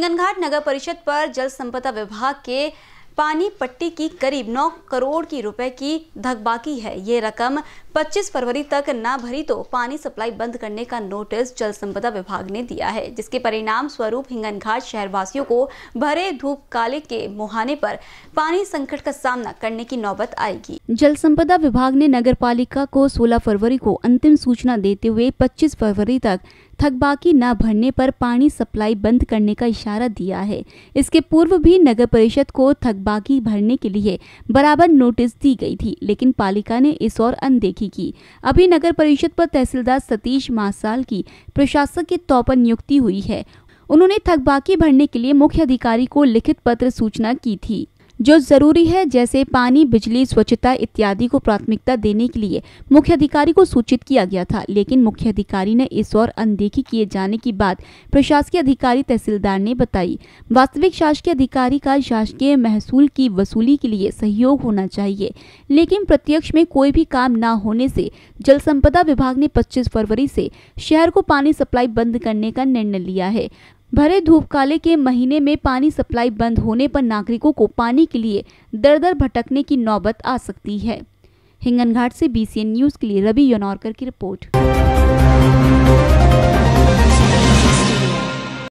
हिंगनघाट नगर परिषद पर जल संपदा विभाग के पानी पट्टी की करीब 9 करोड़ की रुपए की धकबाकी है ये रकम 25 फरवरी तक ना भरी तो पानी सप्लाई बंद करने का नोटिस जल संपदा विभाग ने दिया है जिसके परिणाम स्वरूप हिंगनघाट शहरवासियों को भरे धूप काले के मुहाने पर पानी संकट का सामना करने की नौबत आएगी जल संपदा विभाग ने नगर पालिका को सोलह फरवरी को अंतिम सूचना देते हुए पच्चीस फरवरी तक थकबाकी न भरने पर पानी सप्लाई बंद करने का इशारा दिया है इसके पूर्व भी नगर परिषद को थकबाकी भरने के लिए बराबर नोटिस दी गई थी लेकिन पालिका ने इस और अनदेखी की अभी नगर परिषद पर तहसीलदार सतीश मासाल की प्रशासक के तौर पर नियुक्ति हुई है उन्होंने थकबाकी भरने के लिए मुख्य अधिकारी को लिखित पत्र सूचना की थी जो जरूरी है जैसे पानी बिजली स्वच्छता इत्यादि को प्राथमिकता देने के लिए मुख्य अधिकारी को सूचित किया गया था लेकिन मुख्य अधिकारी ने इस और अनदेखी किए जाने की बात प्रशासकीय अधिकारी तहसीलदार ने बताई वास्तविक शासकीय अधिकारी का शासकीय महसूल की वसूली के लिए सहयोग होना चाहिए लेकिन प्रत्यक्ष में कोई भी काम न होने से जल संपदा विभाग ने पच्चीस फरवरी से शहर को पानी सप्लाई बंद करने का निर्णय लिया है भरे धूप काले के महीने में पानी सप्लाई बंद होने पर नागरिकों को पानी के लिए दर दर भटकने की नौबत आ सकती है हिंगनघाट से बीसीएन न्यूज़ के लिए रवि योनौरकर की रिपोर्ट